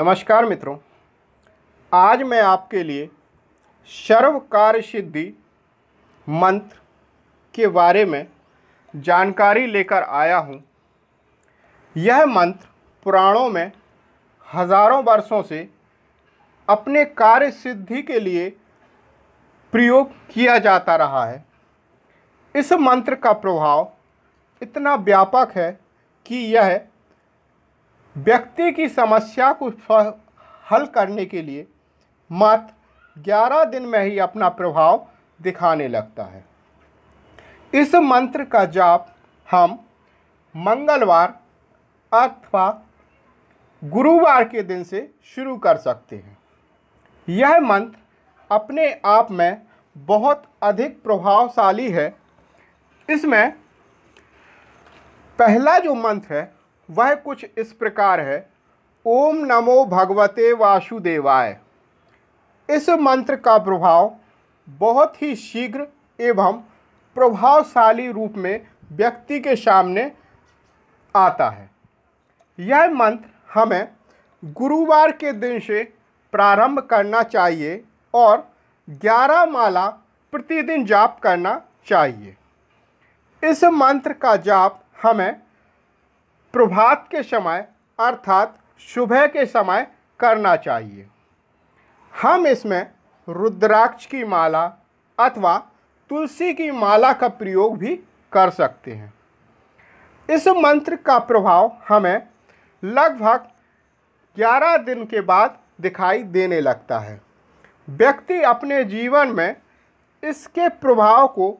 नमस्कार मित्रों आज मैं आपके लिए सर्व कार्य सिद्धि मंत्र के बारे में जानकारी लेकर आया हूँ यह मंत्र पुराणों में हजारों वर्षों से अपने कार्य सिद्धि के लिए प्रयोग किया जाता रहा है इस मंत्र का प्रभाव इतना व्यापक है कि यह व्यक्ति की समस्या को हल करने के लिए मात्र ग्यारह दिन में ही अपना प्रभाव दिखाने लगता है इस मंत्र का जाप हम मंगलवार अथवा गुरुवार के दिन से शुरू कर सकते हैं यह मंत्र अपने आप में बहुत अधिक प्रभावशाली है इसमें पहला जो मंत्र है वह कुछ इस प्रकार है ओम नमो भगवते वासुदेवाय इस मंत्र का प्रभाव बहुत ही शीघ्र एवं प्रभावशाली रूप में व्यक्ति के सामने आता है यह मंत्र हमें गुरुवार के दिन से प्रारंभ करना चाहिए और ग्यारह माला प्रतिदिन जाप करना चाहिए इस मंत्र का जाप हमें प्रभात के समय अर्थात सुबह के समय करना चाहिए हम इसमें रुद्राक्ष की माला अथवा तुलसी की माला का प्रयोग भी कर सकते हैं इस मंत्र का प्रभाव हमें लगभग 11 दिन के बाद दिखाई देने लगता है व्यक्ति अपने जीवन में इसके प्रभाव को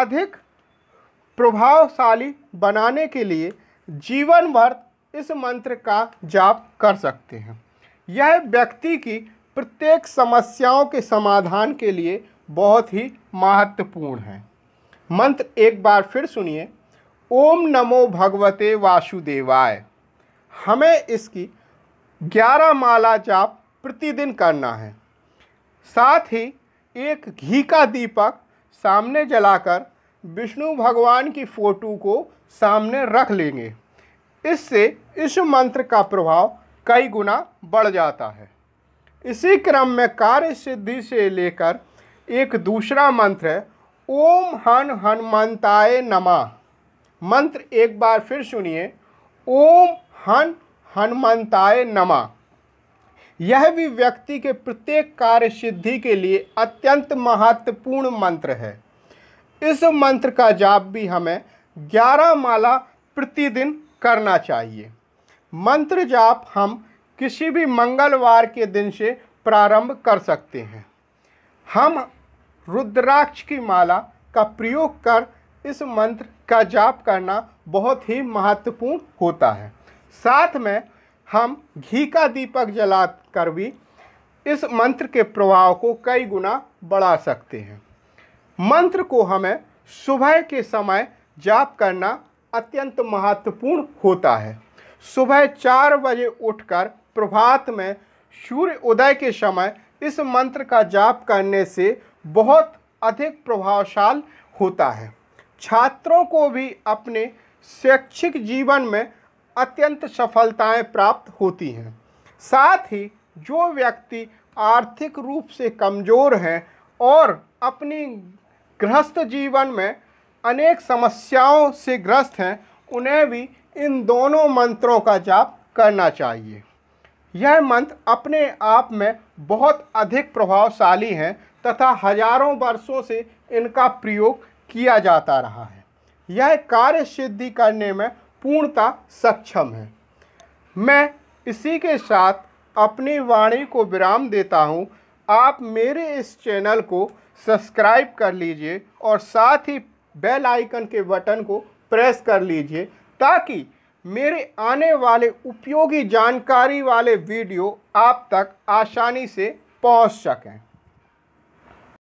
अधिक प्रभावशाली बनाने के लिए जीवन भर इस मंत्र का जाप कर सकते हैं यह व्यक्ति की प्रत्येक समस्याओं के समाधान के लिए बहुत ही महत्वपूर्ण है मंत्र एक बार फिर सुनिए ओम नमो भगवते वासुदेवाय हमें इसकी ग्यारह माला जाप प्रतिदिन करना है साथ ही एक घी का दीपक सामने जलाकर विष्णु भगवान की फ़ोटो को सामने रख लेंगे इससे इस मंत्र का प्रभाव कई गुना बढ़ जाता है इसी क्रम में कार्य सिद्धि से लेकर एक दूसरा मंत्र है ओम हन हनुमंताय नमा मंत्र एक बार फिर सुनिए ओम हन हनुमंताय नमा यह भी व्यक्ति के प्रत्येक कार्य सिद्धि के लिए अत्यंत महत्वपूर्ण मंत्र है इस मंत्र का जाप भी हमें ग्यारह माला प्रतिदिन करना चाहिए मंत्र जाप हम किसी भी मंगलवार के दिन से प्रारंभ कर सकते हैं हम रुद्राक्ष की माला का प्रयोग कर इस मंत्र का जाप करना बहुत ही महत्वपूर्ण होता है साथ में हम घी का दीपक जला कर भी इस मंत्र के प्रभाव को कई गुना बढ़ा सकते हैं मंत्र को हमें सुबह के समय जाप करना अत्यंत महत्वपूर्ण होता है सुबह चार बजे उठकर प्रभात में सूर्य उदय के समय इस मंत्र का जाप करने से बहुत अधिक प्रभावशाल होता है छात्रों को भी अपने शैक्षिक जीवन में अत्यंत सफलताएं प्राप्त होती हैं साथ ही जो व्यक्ति आर्थिक रूप से कमज़ोर हैं और अपनी गृहस्थ जीवन में अनेक समस्याओं से ग्रस्त हैं उन्हें भी इन दोनों मंत्रों का जाप करना चाहिए यह मंत्र अपने आप में बहुत अधिक प्रभावशाली हैं तथा हजारों वर्षों से इनका प्रयोग किया जाता रहा है यह कार्य सिद्धि करने में पूर्णता सक्षम है मैं इसी के साथ अपनी वाणी को विराम देता हूँ आप मेरे इस चैनल को सब्सक्राइब कर लीजिए और साथ ही बेल आइकन के बटन को प्रेस कर लीजिए ताकि मेरे आने वाले उपयोगी जानकारी वाले वीडियो आप तक आसानी से पहुंच सकें